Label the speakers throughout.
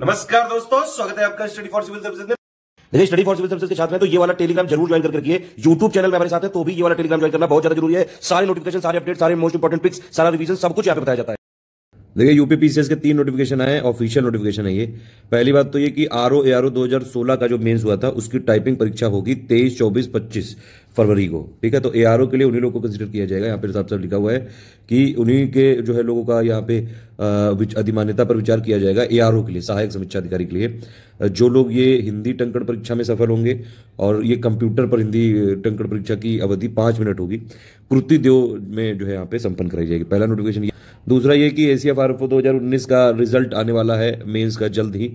Speaker 1: नमस्कार दोस्तों स्वागत है आपका स्टडी फॉर सिविल सर्विस देखिए स्टडी फॉर सिविल सर्विस के साथ में तो ये वाला टेलीग्राम जरूर ज्वाइन करके रखिए यूट्यूब चैनल में हमारे साथ है तो भी ये वाला टेलीग्राम ज्वाइन करना बहुत ज्यादा जरूरी है सारे नोटिफिकेशन सारे अपडेट सारे मोस्ट इंपॉर्टेंट पिक्स सारा रिवीजन सब कुछ यहाँ पे बताया जाता है देखिए यूपी के तीन नोटिफिकेशन आए ऑफिशियल नोटिफिकेशन है ये पहली बात तो ये कि R O A R O दो का जो मेंस हुआ था उसकी टाइपिंग परीक्षा होगी तेईस चौबीस पच्चीस फरवरी को ठीक है तो ए के लिए उन्हीं लोगों को कंसिडर किया जाएगा यहाँ पे हिसाब से लिखा हुआ है कि उन्हीं के जो है लोगों का यहाँ पे अधिमान्यता पर विचार किया जाएगा ए के लिए सहायक समीक्षा अधिकारी के लिए जो लोग ये हिंदी टंकण परीक्षा में सफल होंगे और ये कंप्यूटर पर हिंदी टंकण परीक्षा की अवधि पांच मिनट होगी कृति देव में जो है यहाँ पे संपन्न कराई जाएगी पहला नोटिफिकेशन दूसरा ये कि एशिया सी दो हज़ार उन्नीस का रिजल्ट आने वाला है मेंस का जल्द ही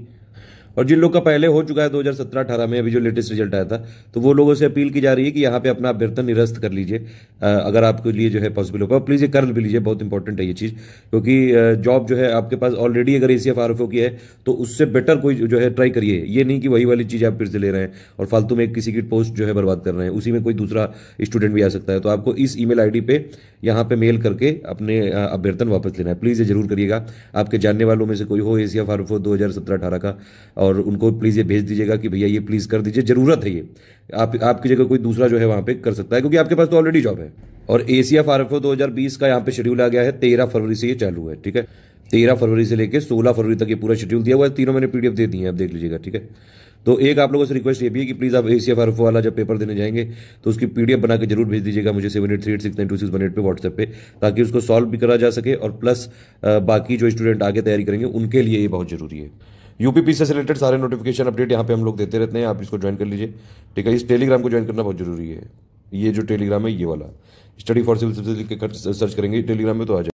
Speaker 1: और जिन लोग का पहले हो चुका है 2017-18 में अभी जो लेटेस्ट रिजल्ट आया था तो वो लोगों से अपील की जा रही है कि यहाँ पे अपना अभ्यर्थन निरस्त कर लीजिए अगर आपके लिए जो है पॉसिबल हो पाए प्लीज़ ये कर भी लीजिए बहुत इंपॉर्टेंट है ये चीज़ क्योंकि जॉब जो है आपके पास ऑलरेडी अगर ए सी की है तो उससे बेटर कोई जो है ट्राई करिए ये नहीं कि वही वाली चीज़ आप फिर से ले रहे हैं और फालतू में किसी की पोस्ट जो है बर्बाद कर रहे हैं उसी में कोई दूसरा स्टूडेंट भी आ सकता है तो आपको इस ई मेल पे यहाँ पे मेल करके अपने अभ्यर्थन वापस लेना है प्लीज़ ये जरूर करिएगा आपके जानने वालों में से कोई हो ए सी एफ आर दो हज़ार सत्रह अठारह का और उनको प्लीज़ ये भेज दीजिएगा कि भैया ये प्लीज़ कर दीजिए ज़रूरत है ये आप आपकी जगह कोई दूसरा जो है वहाँ पे कर सकता है क्योंकि आपके पास तो ऑलरेडी जॉब है और एशिया फार दो हज़ार बीस का यहाँ पे शेड्यूल आ गया है तेरह फरवरी से ये चालू है ठीक है तेरह फरवरी से लेकर सोलह फरवरी तक ये पूरा शेड्यूल दिया हुआ है तीनों मैंने पीडीएफ दे दिए है आप देख लीजिएगा ठीक है तो एक आप लोगों से रिक्वेस्ट ये भी है कि प्लीज़ आप ए सी वाला जब पेपर देने जाएंगे तो उसकी पीडीएफ बना के जरूर भेज दीजिएगा मुझे seven eight three eight six nine two six one eight पर व्हाट्सएप पे ताकि उसको सॉल्व भी करा जा सके और प्लस बाकी जो स्टूडेंट आगे तैयारी करेंगे उनके लिए ये बहुत ज़रूरी है यूपीपी से रिलेटेड सारे नोटिफिकेशन अपडेट यहाँ पे हम लोग देते रहते हैं आप इसको ज्वाइन कर लीजिए ठीक है इस टेलीग्राम को ज्वाइन करना बहुत जरूरी है ये जो टेलीग्राम है ये वाला स्टडी फॉर सिविल सर्विस लिख के सर्च करेंगे टेलीग्राम में तो आ जाए